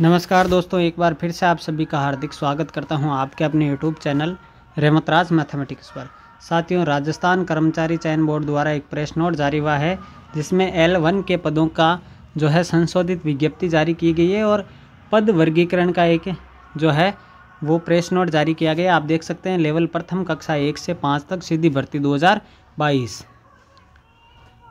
नमस्कार दोस्तों एक बार फिर से आप सभी का हार्दिक स्वागत करता हूं आपके अपने यूट्यूब चैनल रेमतराज मैथमेटिक्स पर साथियों राजस्थान कर्मचारी चयन बोर्ड द्वारा एक प्रेस नोट जारी हुआ है जिसमें एल वन के पदों का जो है संशोधित विज्ञप्ति जारी की गई है और पद वर्गीकरण का एक जो है वो प्रेस नोट जारी किया गया आप देख सकते हैं लेवल प्रथम कक्षा एक से पाँच तक सीधी भर्ती दो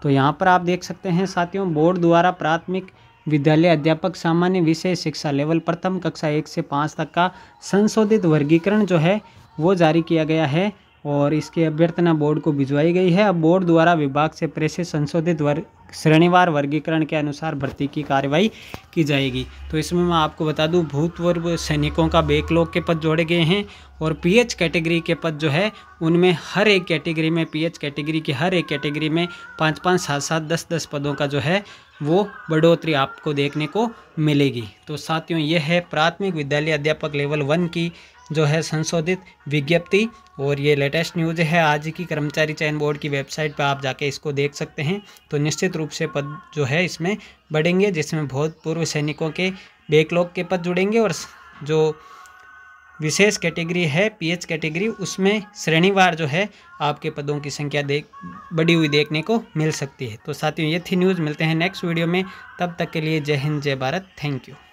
तो यहाँ पर आप देख सकते हैं साथियों बोर्ड द्वारा प्राथमिक विद्यालय अध्यापक सामान्य विषय शिक्षा लेवल प्रथम कक्षा एक से पाँच तक का संशोधित वर्गीकरण जो है वो जारी किया गया है और इसकी अभ्यर्थना बोर्ड को भिजवाई गई है अब बोर्ड द्वारा विभाग से प्रेषित संशोधित वर्ग श्रेणीवार वर्गीकरण के अनुसार भर्ती की कार्रवाई की जाएगी तो इसमें मैं आपको बता दूं भूतपूर्व सैनिकों का बेकलॉग के पद जोड़े गए हैं और पीएच कैटेगरी के पद जो है उनमें हर एक कैटेगरी में पीएच कैटेगरी के हर एक कैटेगरी में पाँच पाँच सात सात दस दस पदों का जो है वो बढ़ोतरी आपको देखने को मिलेगी तो साथियों यह है प्राथमिक विद्यालय अध्यापक लेवल वन की जो है संशोधित विज्ञप्ति और ये लेटेस्ट न्यूज़ है आज की कर्मचारी चयन बोर्ड की वेबसाइट पर आप जाके इसको देख सकते हैं तो निश्चित रूप से पद जो है इसमें बढ़ेंगे जिसमें बहुत पूर्व सैनिकों के बैकलॉग के पद जुड़ेंगे और जो विशेष कैटेगरी है पीएच कैटेगरी उसमें श्रेणीवार जो है आपके पदों की संख्या देख बढ़ी हुई देखने को मिल सकती है तो साथियों ये थी न्यूज़ मिलते हैं नेक्स्ट वीडियो में तब तक के लिए जय हिंद जय भारत थैंक यू